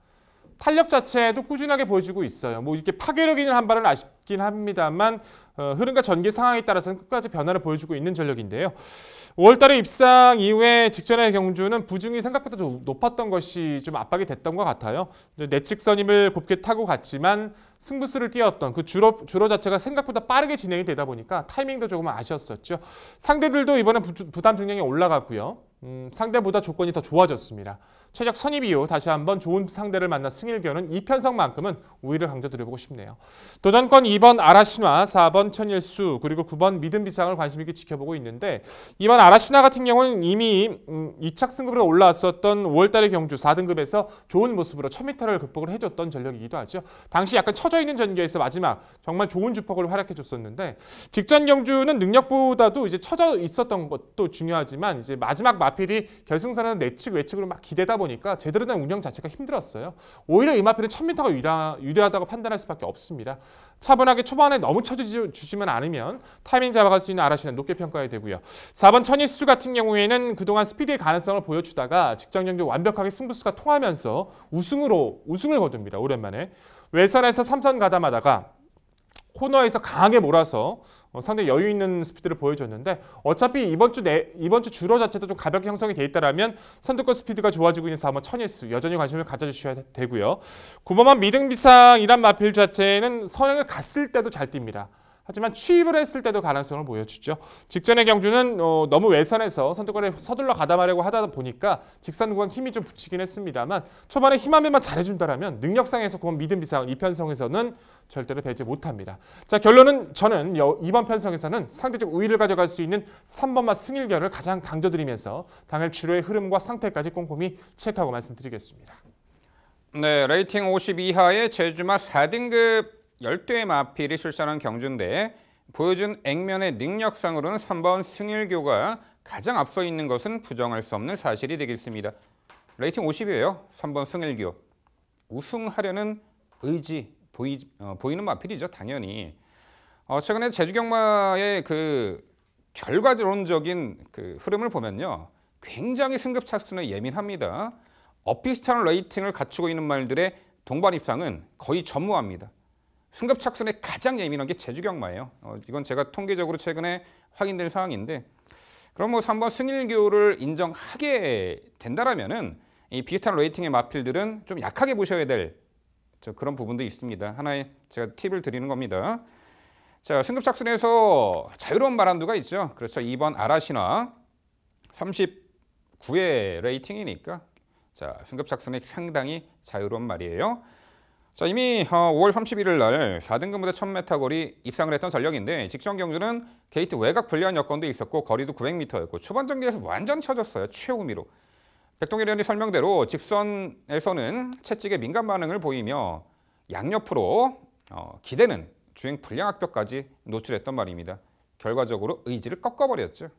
B: 탄력 자체도 꾸준하게 보여주고 있어요. 뭐 이렇게 파괴력이긴 한 발은 아쉽긴 합니다만 어, 흐름과 전개 상황에 따라서는 끝까지 변화를 보여주고 있는 전력인데요. 5월달에 입상 이후에 직전의 경주는 부중이 생각보다 좀 높았던 것이 좀 압박이 됐던 것 같아요. 내측선임을 곱게 타고 갔지만 승부수를 띄었던 그 주로, 주로 자체가 생각보다 빠르게 진행이 되다 보니까 타이밍도 조금 아쉬웠었죠. 상대들도 이번에 부, 부담 중량이 올라갔고요. 음, 상대보다 조건이 더 좋아졌습니다. 최적 선입 이후 다시 한번 좋은 상대를 만난 승일교는 2편성만큼은 우위를 강조드려보고 싶네요. 도전권 2번 아라시나, 4번 천일수, 그리고 9번 믿음비상을 관심 있게 지켜보고 있는데 이번 아라시나 같은 경우는 이미 2착 음, 승급으로 올라왔었던 5월달의 경주 4등급에서 좋은 모습으로 1000m를 극복을 해줬던 전력이기도 하죠. 당시 약간 처져 있는 전개에서 마지막 정말 좋은 주폭을 활약해줬었는데 직전 경주는 능력보다도 이제 처져 있었던 것도 중요하지만 이제 마지막 마필이 결승선에서 내측 외측으로 막 기대다 보니까 제대로 된 운영 자체가 힘들었어요. 오히려 이 마필은 1000m가 유리하, 유리하다고 판단할 수밖에 없습니다. 차분하게 초반에 너무 쳐주지만 않으면 타이밍 잡아갈 수 있는 아라시는 높게 평가해야 되고요. 4번 천일수 같은 경우에는 그동안 스피드의 가능성을 보여주다가 직전 경기 완벽하게 승부수가 통하면서 우승으로 우승을 거둡니다. 오랜만에. 외선에서 3선 가담하다가 코너에서 강하게 몰아서 어, 상당히 여유 있는 스피드를 보여줬는데 어차피 이번 주 내, 이번 주 주로 자체도 좀 가볍게 형성이 돼 있다라면 선두권 스피드가 좋아지고 있는 4번 천일수 여전히 관심을 가져주셔야 되고요. 9번만 미등비상이란 마필 자체는 선행을 갔을 때도 잘띕니다 하지만 취입을 했을 때도 가능성을 보여주죠. 직전의 경주는 어, 너무 외선에서 선두권에 서둘러 가담하려고 하다 보니까 직선 구원 힘이 좀 붙이긴 했습니다만 초반에 힘함에만 잘해준다면 능력상에서 구원 믿음 비상 이편성에서는 절대로 배제 못합니다. 자 결론은 저는 이번 편성에서는 상대적 우위를 가져갈 수 있는 3번맛 승일견을 가장 강조드리면서 당일 주로의 흐름과 상태까지 꼼꼼히 체크하고 말씀드리겠습니다.
A: 네, 레이팅 50하의 제주맛 4등급 열두의 마필이 출산한 경주인데 보여준 액면의 능력상으로는 3번 승일교가 가장 앞서 있는 것은 부정할 수 없는 사실이 되겠습니다. 레이팅 50이에요. 3번 승일교. 우승하려는 의지 보이, 어, 보이는 마필이죠. 당연히. 어, 최근에 제주경마의 그 결과론적인 그 흐름을 보면요. 굉장히 승급 차수는 예민합니다. 엇비슷한 레이팅을 갖추고 있는 말들의 동반 입상은 거의 전무합니다. 승급 착선에 가장 예민한 게 제주경마예요. 어, 이건 제가 통계적으로 최근에 확인된 사항인데 그럼 뭐 3번 승일교를 인정하게 된다라면은 이 비슷한 레이팅의 마필들은 좀 약하게 보셔야 될 그런 부분도 있습니다. 하나의 제가 팁을 드리는 겁니다. 자, 승급 착선에서 자유로운 바람두가 있죠. 그렇죠. 2번 아라시나 39의 레이팅이니까 자, 승급 착선이 상당히 자유로운 말이에요. 자, 이미 5월 어, 31일 날 4등급 무대 1000m 거리 입상을 했던 전력인데 직전 경주는 게이트 외곽 불리한 여건도 있었고 거리도 900m였고 초반 전기에서 완전 쳐졌어요. 최후미로 백동일 의원이 설명대로 직선에서는 채찍에 민감 반응을 보이며 양옆으로 어, 기대는 주행 불량 학벽까지 노출했던 말입니다. 결과적으로 의지를 꺾어버렸죠.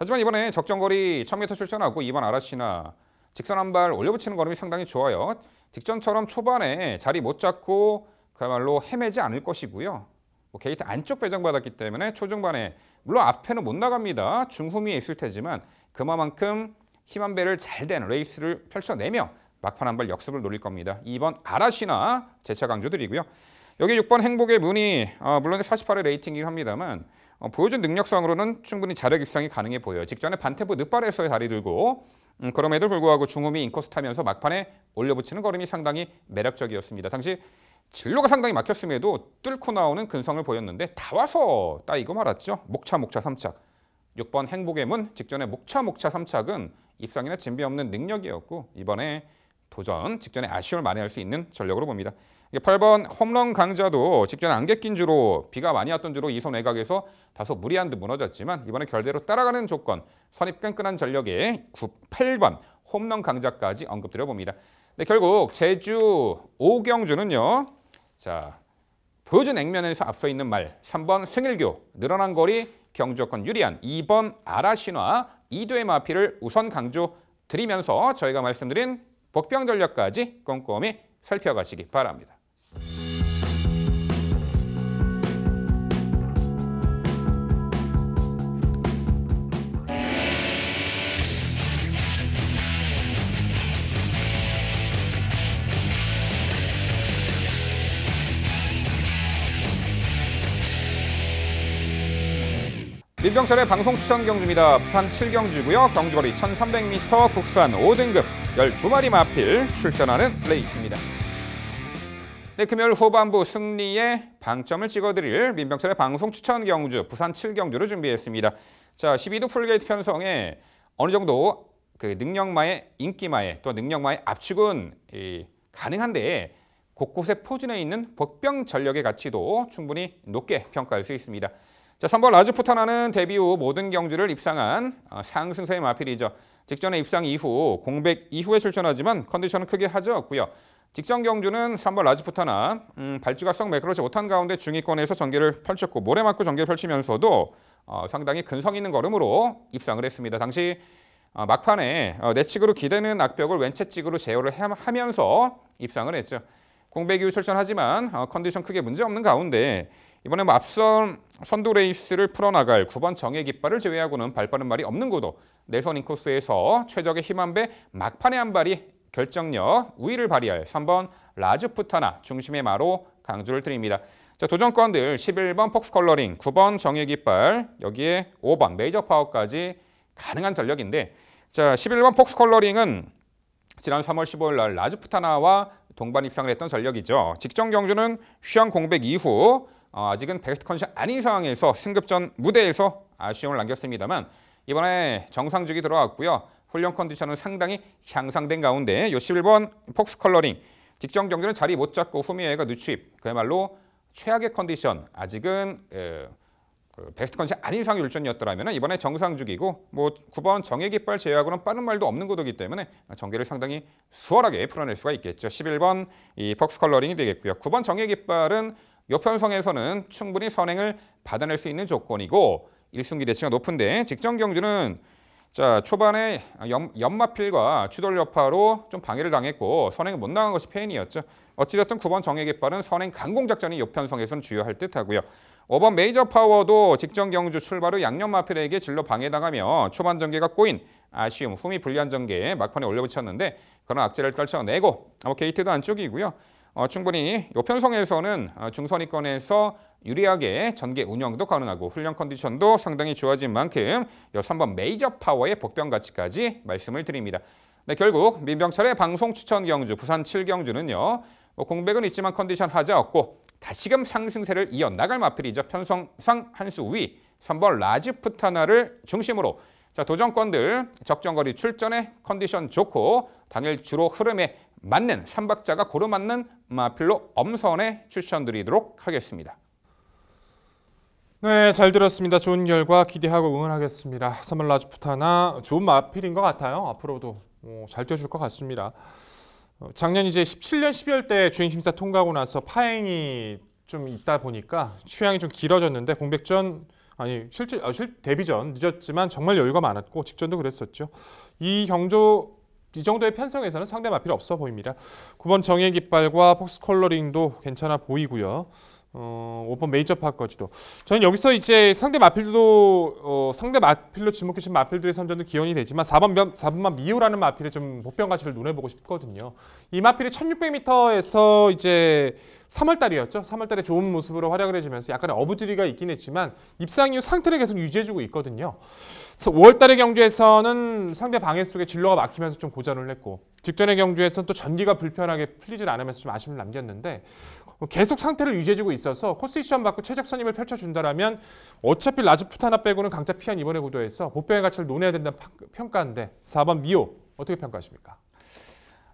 A: 하지만 이번에 적정거리 1000m 출전하고 이번 아라시나 직선 한발 올려붙이는 걸음이 상당히 좋아요. 직전처럼 초반에 자리 못 잡고 그야말로 헤매지 않을 것이고요. 뭐 게이트 안쪽 배정받았기 때문에 초중반에 물론 앞에는 못 나갑니다. 중후미 있을 테지만 그만큼 힘한 배를 잘대 레이스를 펼쳐내며 막판 한 발 역습을 노릴 겁니다. 2번 아라시나 재차 강조드리고요. 여기 6번 행복의 문이 어, 물론 48의 레이팅이긴 합니다만 어, 보여준 능력상으로는 충분히 자력 입상이 가능해 보여요. 직전에 반테브 늦발에서의 다리 들고 음, 그럼에도 불구하고 중음이 인코스 타면서 막판에 올려붙이는 걸음이 상당히 매력적이었습니다. 당시 진로가 상당히 막혔음에도 뚫고 나오는 근성을 보였는데 다 와서 따이고 말았죠. 목차 목차 삼착 6번 행복의 문 직전에 목차 목차 삼착은 입상이나 진비 없는 능력이었고 이번에 도전 직전에 아쉬움을 만회할 수 있는 전력으로 봅니다. 8번 홈런 강자도 직전 안개 낀 주로 비가 많이 왔던 주로 이선 외곽에서 다소 무리한 듯 무너졌지만 이번에 결대로 따라가는 조건 선입 끈끈한 전력의 9, 8번 홈런 강자까지 언급드려봅니다. 네, 결국 제주 오경주는요. 자 보여준 액면에서 앞서 있는 말 3번 승일교 늘어난 거리 경주여 유리한 2번 아라신화 이도의 마피를 우선 강조 드리면서 저희가 말씀드린 복병 전략까지 꼼꼼히 살펴가시기 바랍니다. 경찰의 방송 추천 경주입니다. 부산 7경주고요. 경주거리 1300m 국산 5등급 12마리 마필 출전하는 레이스입니다. 네, 금요일 후반부 승리에 방점을 찍어드릴 민병철의 방송 추천 경주, 부산 7경주를 준비했습니다. 자, 12도 풀게이트 편성에 어느 정도 그 능력마의 인기마의 또 능력마의 압축은 이, 가능한데 곳곳에 포진해 있는 복병 전력의 가치도 충분히 높게 평가할 수 있습니다. 자, 3번 라즈푸타나는 데뷔 후 모든 경주를 입상한 어, 상승세의 마필이죠. 직전에 입상 이후 공백 이후에 출전하지만 컨디션은 크게 하저었고요. 직전 경주는 3번 라즈푸타나 음, 발주가성 매끄러지 못한 가운데 중위권에서 전개를 펼쳤고 모래 맞고 전개를 펼치면서도 어, 상당히 근성 있는 걸음으로 입상을 했습니다. 당시 어, 막판에 어, 내측으로 기대는 악벽을 왼측으로 제어를 하면서 입상을 했죠. 공백 이후 출전하지만 어, 컨디션 크게 문제없는 가운데 이번에 뭐 앞선 선두 레이스를 풀어나갈 9번 정의 깃발을 제외하고는 발빠른 말이 없는 구도. 내선 인코스에서 최적의 희망배 막판에 한 발이 결정력 우위를 발휘할 3번 라즈푸타나 중심의 마로 강조를 드립니다. 자, 도전권들 11번 폭스 컬러링, 9번 정의 깃발, 여기에 5번 메이저 파워까지 가능한 전력인데 자, 11번 폭스 컬러링은 지난 3월 15일 날라즈푸타나와 동반 입상을 했던 전력이죠. 직전 경주는 휴양 공백 이후 어, 아직은 베스트 컨디션 아닌 상황에서 승급전 무대에서 아쉬움을 남겼습니다만 이번에 정상적이 들어왔고요. 훈련 컨디션은 상당히 향상된 가운데 요 11번 폭스 컬러링 직전 경기는 자리 못 잡고 후미에가 누추입 그야말로 최악의 컨디션 아직은 에, 그 베스트 컨디션 아닌 상의 율전이었더라면 이번에 정상죽이고 뭐 9번 정예깃발 제외하고는 빠른 말도 없는 구도이기 때문에 전개를 상당히 수월하게 풀어낼 수가 있겠죠. 11번 이 벅스 컬러링이 되겠고요. 9번 정예깃발은 요편성에서는 충분히 선행을 받아낼 수 있는 조건이고 일순기 대치가 높은데 직전 경주는 자 초반에 연, 연마필과 추돌 여파로 좀 방해를 당했고 선행을 못 나간 것이 페인이었죠. 어찌됐든 9번 정액에 빠른 선행 강공 작전이 요편성에서는 주요할 듯하고요. 5번 메이저 파워도 직전 경주 출발 후 양념 마필에게 진로 방해당하며 초반 전개가 꼬인 아쉬움, 후미 불리한 전개에 막판에 올려붙였는데 그런 악재를 떨쳐내고 뭐무 게이트도 안쪽이고요. 어, 충분히 요편성에서는 아, 중선이권에서 유리하게 전개 운영도 가능하고 훈련 컨디션도 상당히 좋아진 만큼 3번 메이저 파워의 복병 가치까지 말씀을 드립니다. 네, 결국 민병철의 방송 추천 경주 부산 7경주는요. 뭐 공백은 있지만 컨디션 하자 없고 다시금 상승세를 이어나갈 마필이죠. 편성상 한수 위 3번 라지프타나를 중심으로 자 도전권들 적정거리 출전에 컨디션 좋고 당일 주로 흐름에 맞는 삼박자가 고루 맞는 필로 엄선에 추천드리도록 하겠습니다.
B: 네, 잘 들었습니다. 좋은 결과 기대하고 응원하겠습니다. 사물 라주프타나 좋은 마필인 것 같아요. 앞으로도 뭐 잘 뛰어줄 것 같습니다. 어, 작년 이제 17년 12월 때 주행 심사 통과하고 나서 파행이 좀 있다 보니까 취향이 좀 길어졌는데 공백전 아니 실제 아, 실 데뷔 전 늦었지만 정말 여유가 많았고 직전도 그랬었죠. 이 경조 이 정도의 편성에서는 상대 마필 없어 보입니다. 9번 정의 깃발과 폭스 컬러링도 괜찮아 보이고요. 어, 5번 메이저 파까지도. 저는 여기서 이제 상대 마필도 어, 상대 마필로 지목해진 마필들의 선전도 기원이 되지만 4번 4번만 미오라는 마필의 좀 보병 가치를 눈에 보고 싶거든요. 이 마필이 1,600m에서 이제 3월달이었죠. 3월달에 좋은 모습으로 활약을 해주면서 약간의 어부지리가 있긴 했지만 입상 이후 상태를 계속 유지해주고 있거든요. 5월달의 경주에서는 상대 방해 속에 진로가 막히면서 좀 고전을 했고 직전의 경주에서는 또 전기가 불편하게 풀리질 않으면서 좀 아쉬움을 남겼는데 뭐 계속 상태를 유지해주고 있어서 코스이션 받고 최적 선임을 펼쳐준다라면 어차피 라즈푸타나 빼고는 강자 피한 이번의 구도에서 보병의 가치를 논해야 된다는 평가인데 4번 미오 어떻게 평가하십니까?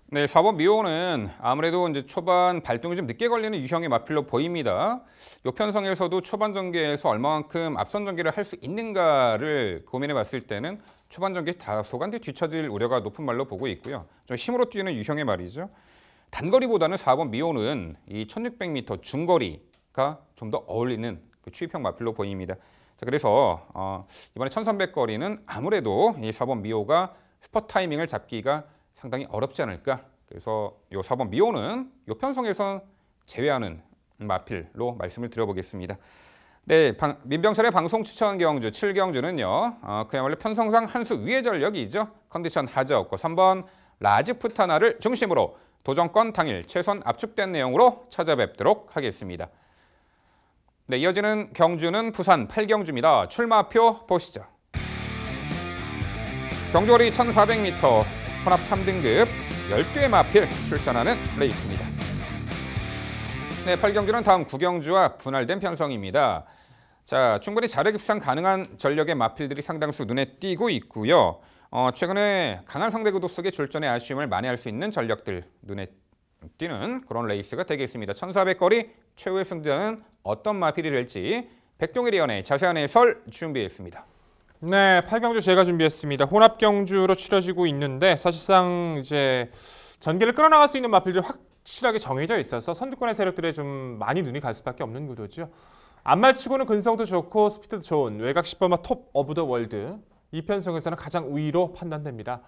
A: 네, 4번 미호는 아무래도 이제 초반 발동이 좀 늦게 걸리는 유형의 마필로 보입니다. 요편성에서도 초반 전개에서 얼마만큼 앞선 전개를 할 수 있는가를 고민해 봤을 때는 초반 전개 다소간 뒤 뒤처질 우려가 높은 말로 보고 있고요. 좀 힘으로 뛰는 유형의 말이죠. 단거리보다는 4번 미호는 이 1600m 중거리가 좀 더 어울리는 그 추입형 마필로 보입니다. 자, 그래서 어, 이번에 1300거리는 아무래도 이 4번 미호가 스퍼 타이밍을 잡기가 상당히 어렵지 않을까. 그래서 이 4번 미호는 이 편성에선 제외하는 마필로 말씀을 드려보겠습니다. 네, 방, 민병철의 방송 추천 경주 7경주는요. 어, 그야말로 편성상 한 수 위의 전력이죠. 컨디션 하자 없고 3번 라지푸타나를 중심으로 도전권 당일 최선 압축된 내용으로 찾아뵙도록 하겠습니다. 네, 이어지는 경주는 부산 8경주입니다. 출마표 보시죠. 경주거리 1400m 혼합 3등급 1 0개 마필 출전하는 레이스입니다. 네, 8경주는 다음 9경주와 분할된 편성입니다. 자, 충분히 자력 입상 가능한 전력의 마필들이 상당수 눈에 띄고 있고요. 어, 최근에 강한 상대 구도 속에 졸전의 아쉬움을 만회할 수 있는 전력들 눈에 띄는 그런 레이스가 되겠습니다. 1400거리 최후의 승자는 어떤 마필이 될지 백종일 위원의 자세한 해설 준비했습니다.
B: 네, 8경주 제가 준비했습니다. 혼합 경주로 치러지고 있는데 사실상 이제 전개를 끌어나갈 수 있는 마필들이 확실하게 정해져 있어서 선두권의 세력들에 좀 많이 눈이 갈 수밖에 없는 구도죠. 안말치고는 근성도 좋고 스피드도 좋은 외곽 10번마 톱 오브 더 월드 이편성에서는 가장 우위로 판단됩니다.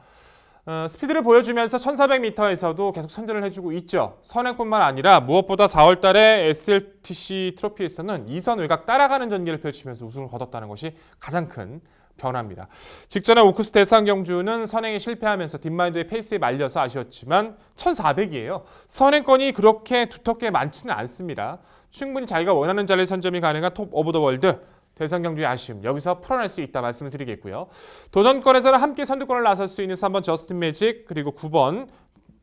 B: 어, 스피드를 보여주면서 1400m에서도 계속 선전을 해주고 있죠. 선행뿐만 아니라 무엇보다 4월 달에 SLTC 트로피에서는 2선 외곽 따라가는 전기를 펼치면서 우승을 거뒀다는 것이 가장 큰 변화입니다. 직전에 오크스 대상 경주는 선행에 실패하면서 딥마인드의 페이스에 말려서 아쉬웠지만 1400이에요. 선행권이 그렇게 두텁게 많지는 않습니다. 충분히 자기가 원하는 자리에 선점이 가능한 톱 오브 더 월드 대선 경주의 아쉬움 여기서 풀어낼 수 있다 말씀을 드리겠고요. 도전권에서는 함께 선두권을 나설 수 있는 3번 저스틴 매직 그리고 9번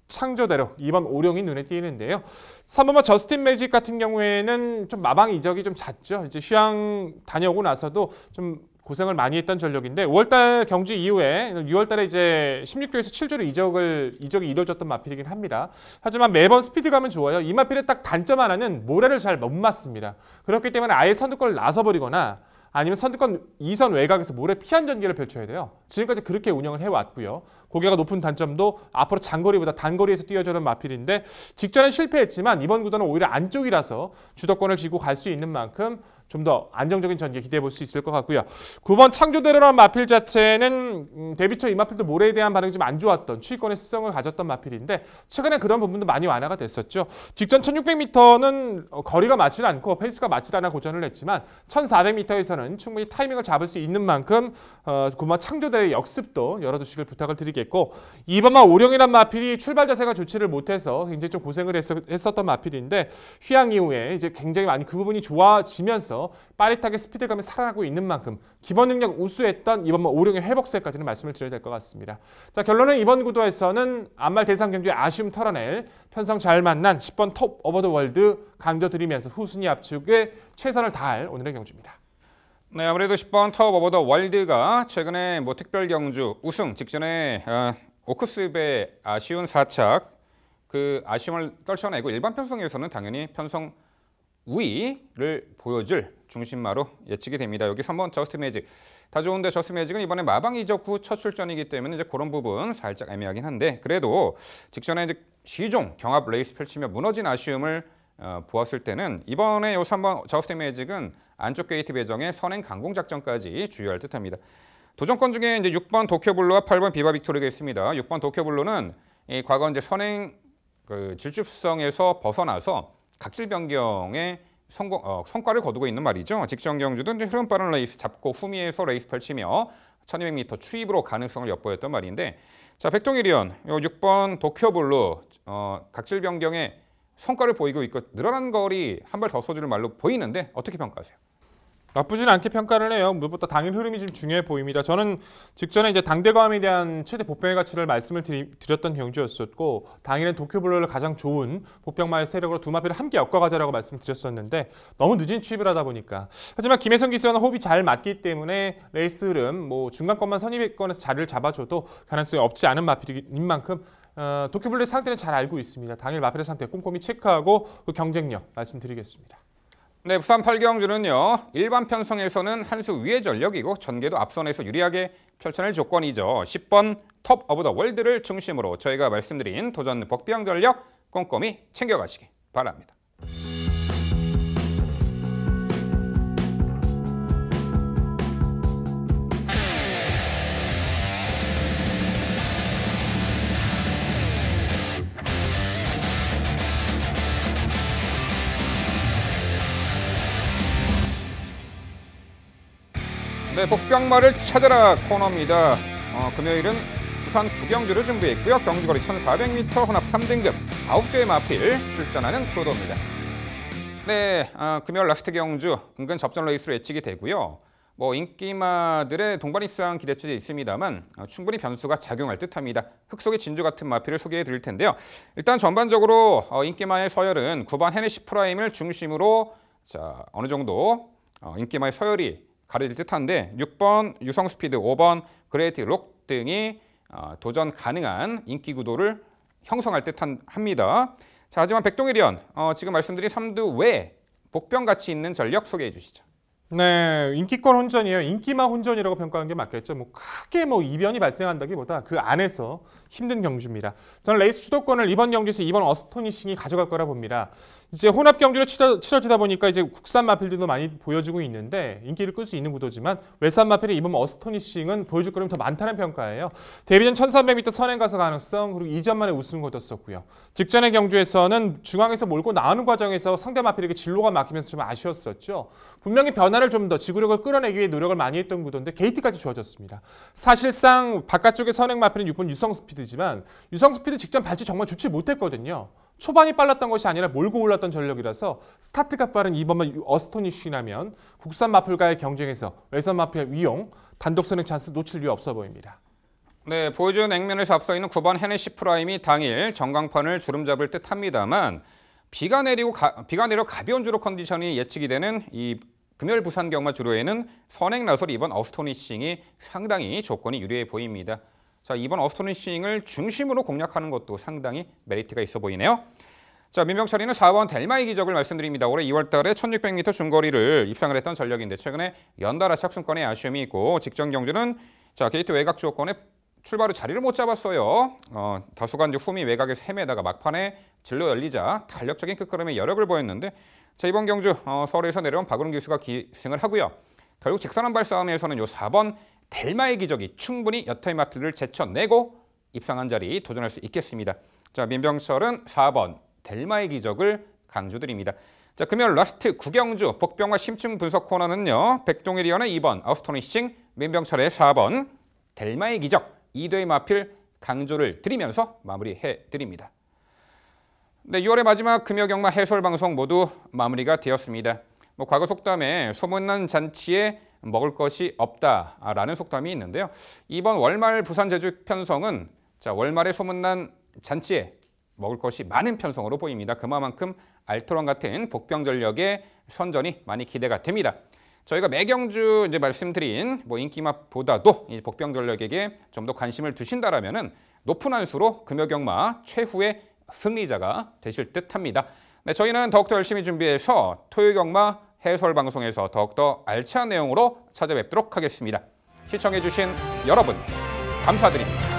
B: 창조대로 2번 오룡이 눈에 띄는데요. 3번 뭐 저스틴 매직 같은 경우에는 좀 마방 이적이 좀 잦죠. 이제 휴양 다녀오고 나서도 좀 고생을 많이 했던 전력인데 5월달 경주 이후에 6월달에 이제 16조에서 7조로 이적을 이적이 이루어졌던 마필이긴 합니다. 하지만 매번 스피드감은 좋아요. 이 마필의 딱 단점 하나는 모래를 잘 못 맞습니다. 그렇기 때문에 아예 선두권을 나서버리거나 아니면 선두권 2선 외곽에서 모래 피한 전개를 펼쳐야 돼요. 지금까지 그렇게 운영을 해왔고요. 고개가 높은 단점도 앞으로 장거리보다 단거리에서 뛰어주는 마필인데 직전에 실패했지만 이번 구도는 오히려 안쪽이라서 주도권을 쥐고 갈 수 있는 만큼 좀더 안정적인 전개 기대해 볼 수 있을 것 같고요. 9번 창조대로란 마필 자체는 데뷔처 음, 이마필도 모래에 대한 반응이 좀 안 좋았던 추위권의 습성을 가졌던 마필인데 최근에 그런 부분도 많이 완화가 됐었죠. 직전 1600m는 어, 거리가 맞지 않고 페이스가 맞지 않아 고전을 했지만 1400m에서는 충분히 타이밍을 잡을 수 있는 만큼 9번 어, 창조대의 역습도 열어두시길 부탁을 드리겠고 2번만 오령이란 마필이 출발 자세가 좋지를 못해서 굉장히 좀 고생을 했었, 했었던 마필인데 휴양 이후에 이제 굉장히 많이 그 부분이 좋아지면서 빠릿하게 스피드감이 살아나고 있는 만큼 기본 능력 우수했던 이번 뭐 오룡의 회복세까지는 말씀을 드려야 될 것 같습니다. 자 결론은 이번 구도에서는 안말 대상 경주의 아쉬움 털어낼 편성 잘 만난 10번 톱 오버 더 월드 강조드리면서 후순위 압축에 최선을 다할 오늘의 경주입니다.
A: 네, 아무래도 10번 터 오버 더 월드가 최근에 뭐 특별 경주 우승 직전에 어, 오크스의 아쉬운 4착 그 아쉬움을 떨쳐내고 일반 편성에서는 당연히 편성 위를 보여줄 중심마로 예측이 됩니다. 여기 3번 저스트 매직. 다 좋은데 저스트 매직은 이번에 마방 이적 후 첫 출전이기 때문에 이제 그런 부분 살짝 애매하긴 한데 그래도 직전에 이제 시종 경합 레이스 펼치며 무너진 아쉬움을 어, 보았을 때는 이번에 요 3번 저스트 매직은 안쪽 게이트 배정에 선행 강공 작전까지 주의할 듯합니다. 도전권 중에 이제 6번 도쿄블루와 8번 비바 빅토리가 있습니다. 6번 도쿄블루는 과거 이제 선행 그 질주성에서 벗어나서 각질 변경에 성공, 어, 성과를 거두고 있는 말이죠. 직전 경주도 흐름 빠른 레이스 잡고 후미에서 레이스 펼치며 1200m 추입으로 가능성을 엿보였던 말인데 자 백동일이언 6번 도쿄블루 어, 각질 변경에 성과를 보이고 있고 늘어난 거리 한 발 더써주 말로 보이는데 어떻게 평가하세요? 나쁘진 않게 평가를 해요. 무엇보다 당일 흐름이 지
B: 중요해 보입니다. 저는 직전에 이제 당대감에 대한 최대 보병의 가치를 말씀을 드리, 드렸던 경주였었고 당일엔 도쿄블루를 가장 좋은 보병마의 세력으로 두 마필을 함께 엮어가자라고 말씀드렸었는데 너무 늦은 취입을 하다 보니까 하지만 김혜성 기수와는 호흡이 잘 맞기 때문에 레이스 흐름 뭐 중간권만 선입권에서 자리를 잡아줘도 가능성이 없지 않은 마필인 만큼 어, 도쿄블루의 상태는 잘 알고 있습니다. 당일 마필의 상태 꼼꼼히 체크하고 그 경쟁력 말씀드리겠습니다.
A: 네, 부산 팔경주는요. 일반 편성에서는 한수 위의 전력이고 전개도 앞선에서 유리하게 펼쳐낼 조건이죠. 10번 톱 오브 더 월드를 중심으로 저희가 말씀드린 도전 복병 전력 꼼꼼히 챙겨가시기 바랍니다. 네, 복병마를 찾아라 코너입니다. 어, 금요일은 부산 구경주를 준비했고요. 경주거리 1400m 혼합 3등급 9대 마필 출전하는 프로도입니다. 네, 어, 금요일 라스트 경주 은근 접전 레이스로 예측이 되고요. 뭐 인기마들의 동반 입상 기대치도 있습니다만 어, 충분히 변수가 작용할 듯합니다. 흑속의 진주 같은 마필을 소개해 드릴 텐데요. 일단 전반적으로 어, 인기마의 서열은 9번 헤네시 프라임을 중심으로 자 어느 정도 어, 인기마의 서열이 가려질 듯한데 6번 유성 스피드, 5번 그레이티 록 등이 어, 도전 가능한 인기 구도를 형성할 듯합니다. 자, 하지만 백동일위원 어, 지금 말씀드린 3두 외 복병 가치 있는 전력 소개해 주시죠.
B: 네, 인기권 혼전이에요. 인기만 혼전이라고 평가하는 게 맞겠죠. 뭐 크게 뭐 이변이 발생한다기보다 그 안에서 힘든 경주입니다. 저는 레이스 주도권을 이번 경기에서 이번 어스토니싱이 가져갈 거라 봅니다. 이제 혼합 경주로 치러, 지다 보니까 이제 국산 마필들도 많이 보여주고 있는데 인기를 끌 수 있는 구도지만 외산 마필의 이번 어스토니싱은 보여줄 거름더 많다는 평가예요. 데뷔전 1300m 선행 가서 가능성 그리고 2전 만에 우승을 거뒀었고요. 직전의 경주에서는 중앙에서 몰고 나오는 과정에서 상대 마필에게 진로가 막히면서 좀 아쉬웠었죠. 분명히 변화를 좀 더 지구력을 끌어내기 위해 노력을 많이 했던 구도인데 게이트까지 주어졌습니다. 사실상 바깥쪽의 선행 마필은 6번 유성 스피드지만 유성 스피드 직전 발치 정말 좋지 못했거든요. 초반이 빨랐던 것이 아니라 몰고 올랐던 전력이라서 스타트가 빠른 이번만 어스톤이 쉬나면 국산 마플과의 경쟁에서 외선 마플의 위용, 단독 선행 찬스 놓칠 이유 없어 보입니다.
A: 네, 보여준 액면에서 서 있는 9번 헤네시 프라임이 당일 전광판을 주름 잡을 듯 합니다만 비가 내리고 가, 비가 내려 가벼운 주로 컨디션이 예측이 되는 이 금요일 부산 경마 주로에는 선행 나설 이번 어스토니싱이 상당히 조건이 유리해 보입니다. 자, 이번 어스토니싱을 중심으로 공략하는 것도 상당히 메리트가 있어 보이네요. 자, 민병철이는 4번 델마의 기적을 말씀드립니다. 올해 2월 달에 1600m 중거리를 입상을 했던 전력인데 최근에 연달아 착승권에 아쉬움이 있고 직전 경주는 자, 게이트 외곽 조건에 출발로 자리를 못 잡았어요. 어, 다수간 이 후미 외곽에서 헤매다가 막판에 진로 열리자 탄력적인 끝걸음에 여력을 보였는데 자, 이번 경주 어, 서울에서 내려온 박은웅 기수가 기승을 하고요. 결국 직선한 발싸움에서는 요 4번 델마의 기적이 충분히 여타의 마필을 제쳐내고 입상한 자리 에 도전할 수 있겠습니다. 자, 민병철은 4번 델마의 기적을 강조드립니다. 자, 금요일 라스트 구경주 복병과 심층 분석 코너는요. 백동일 위원의 2번 아스토니싱 민병철의 4번 델마의 기적, 이도의 마필 강조를 드리면서 마무리해 드립니다. 네, 6월의 마지막 금요 경마 해설 방송 모두 마무리가 되었습니다. 뭐 과거 속담에 소문난 잔치에 먹을 것이 없다라는 속담이 있는데요. 이번 월말 부산 제주 편성은 자 월말에 소문난 잔치에 먹을 것이 많은 편성으로 보입니다. 그만큼 알토란 같은 복병 전력의 선전이 많이 기대가 됩니다. 저희가 매경주 이제 말씀드린 뭐 인기맛보다도 이 복병 전력에게 좀 더 관심을 두신다라면은 높은 안수로 금요경마 최후의 승리자가 되실 듯합니다. 네, 저희는 더욱더 열심히 준비해서 토요경마 해설 방송에서 더욱더 알찬 내용으로 찾아뵙도록 하겠습니다. 시청해주신 여러분 감사드립니다.